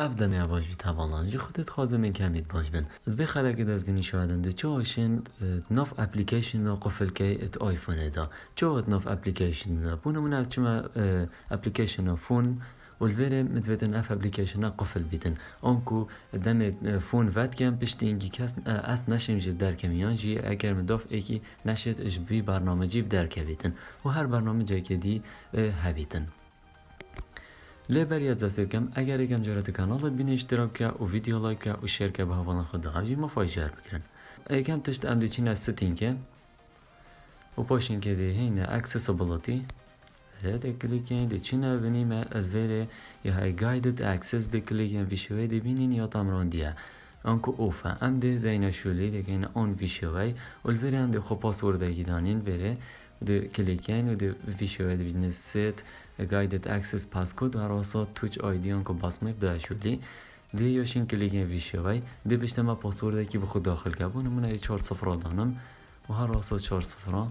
عبدمی باش بی جی خودت خازمه کمید باش بن به از دینی شوادن ده چه آشین ناف اپلیکیشن نو قفل که ات آیفون دا چه ات ناف اپلیکیشن نو بونمون اف چما اپلیکیشن نو فون والفیری مدویتن اف اپلیکیشن قفل بیتن اونکو دم فون ود کم بشت اینگی کاس اس نشیم جیب در کمیان جی اگر ایکی نشید اش بی برنامه جیب در کمیتن و هر برنامه جاکی دی هبیتن لێبەریت دەسێکەکەم ئەگەرێکم جارەتی کانالت بینی اشتراکە و لایک که و به بە هەواڵان خۆ داوی مەفایجار بکرن ئەیکەم تشت ئەم دچینە ستینکە و پاشینکە دێهینە ئەکسسەبڵەتی دەکلیکن دچینە بنیمە ئەلێرێ یا دی ئەکسس دەکلیکن دی بینین یا تامڕۆندیە. انکو اوفا اند دینا شولی دیگه این اون ویشی وی اول بری اند خو پاسور دیگی دانین بری دی و دی ویشی وی دیگه سیت گایدت اکسس پاسکود هر واسا توچ آیدی انکو باس دی شولی دی یوشین کلیکین ویشی وی دی بشتما پاسور دیگی بخو داخل که بونم اونه چار صفر دانم و هر واسا چار صفر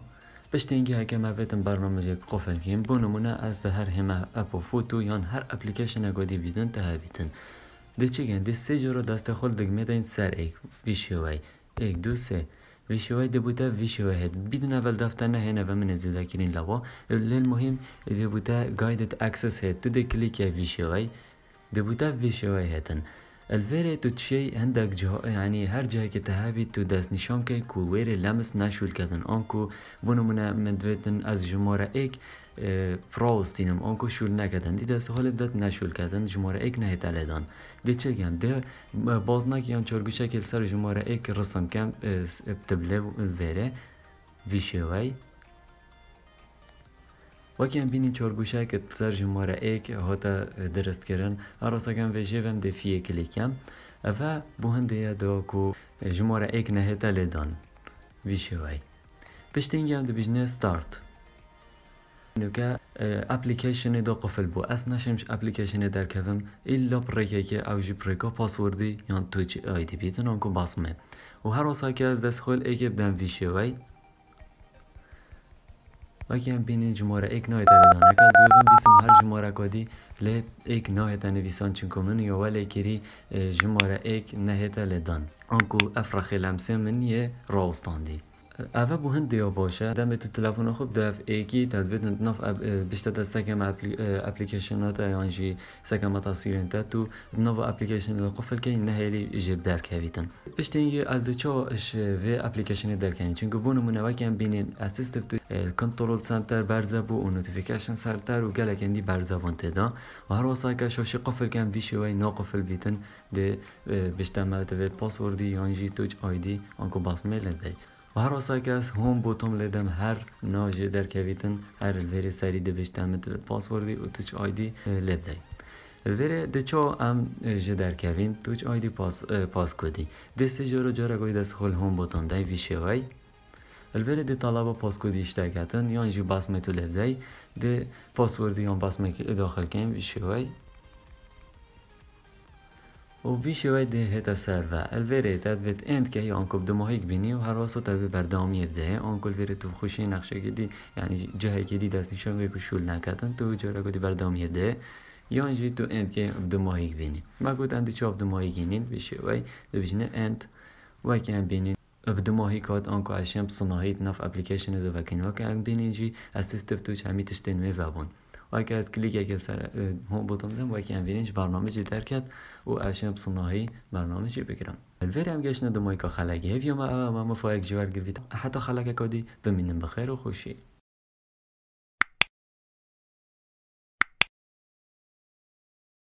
بشتینگی ها که ما بیتن برنامه جای قفل کیم بونمونه از ده هر همه اپو فوتو یا هر اپلیکیشن اگو دی بیدن تا بیتن دو ده سه جورا دست خود دگمه دین سر یک ویشیوی یک دو سه ویشیوی ده بوده ویشیوی هد بدون اول دفتر نه هنه و من زیده کرین لوا مهم ده بوده گایدت اکسس هد تو ده کلیک ویشیوی ده بوده ویشیوی هدن الفيري تشي عندك جه يعني هر جهة كتهابي تو داس نشان كي كو ويري لمس نشول كتن انكو بونو من مدفتن از جمارة ايك فراز دینم آنکو شول نکدن دیده است حال داد نشول کدن جماره ایک نهی تلیدان دی چه گم دی بازنک یان چرگو شکل سر جماره ایک رسم کم ابتبله وره ویشه وی وکیم بینی چرگو شکل سر جماره ایک حتا درست کرن اراسا کم ویشه ویم دی فیه کلیکم و بو هنده یا دو کو جماره ایک نهی تلیدان ویشه وی پشتین گم دی بیجنه ستارت نوکە اپلیکیشن دو قفل در کفم ایلا ئەپلیکیشنی که اوجی پڕێکێکی پاسوردی یا یا یان توی ئایدیبیتن ئەوکو باسمه. و هەر ڕۆساکە ویشه وی. ئێکێ بدەم ویشێوەی ایک بینی جمۆرە ئێک نایێتە لەدانەکە دوێم بیسم لی ایک کۆدی لێ ویسان چون نویسان یا ولی کری جماره ایک ئێک نەهێتە اون ئەنکو افرخی لمسه من راستان دید اوه بو هند دیو باشه دم تو تلفن خوب دف ایکی تدوید نف بیشتر در سکم اپلیکیشن ها تا یانجی سکم تاثیر انتا تو نف اپلیکیشن ها قفل که نهیلی جیب درک هویتن بیشتر از دچا اش و اپلیکیشن درک چونکه بو نمونه وکی هم بینین اسیستیو تو کنترول سنتر برزه بو و نوتیفیکیشن سرتر و گلک اندی برزه برزبان تدا و هر واسه که شاشی قفل کن ویشی وی نا قفل بیتن ده بیشتر مدت پاسوردی یانجی توچ آیدی آنکو باس میلن هر که از هم بوتم لیدم هر ناجی در کویتن هر ویری سری دی متل پاسوردی و توچ آیدی دی ویری دی چو ام جی در کوین توچ آیدی پاس, پاس کدی دستی و جارا گوید از خل هم بوتم دای ویشیوی الویری دی طلب پاس کدی اشتاکتن یان جی بس تو لیب دی دی پاسوردی یان بسمه داخل کن ویشیوی وبیشی ویدی هیتا سیرفا الفیری تثبت انت کهی بینی و هر بيني وهراسو تبي بردامي ده انكو الفيري تو خوشی نقشه کدی یعنی جهه جدید دست نشان ویکو شول نکاتن تو جارا کودی بردامی ده یا جی تو اند که بدو ماهیگ بینی ما گود اندی چه بدو ماهیگ اینین بیشه وی دو بیشنه اند وای که ام بینین بدو ماهی کات آنکو اشم بصناهیت نف اپلیکیشن دو وکن وی که ام بینین جی استیستف تو چه همی تشتین می وابون و از کلیک اگر سر هم بودم دم و که اموینش برنامه جی در و اشم صناعی برنامه جی بگیرم الویر هم گشنه دمای که خلقی هیویم اما مفایق جوار گرفت حتی خلقه کادی بمینم بخیر و خوشی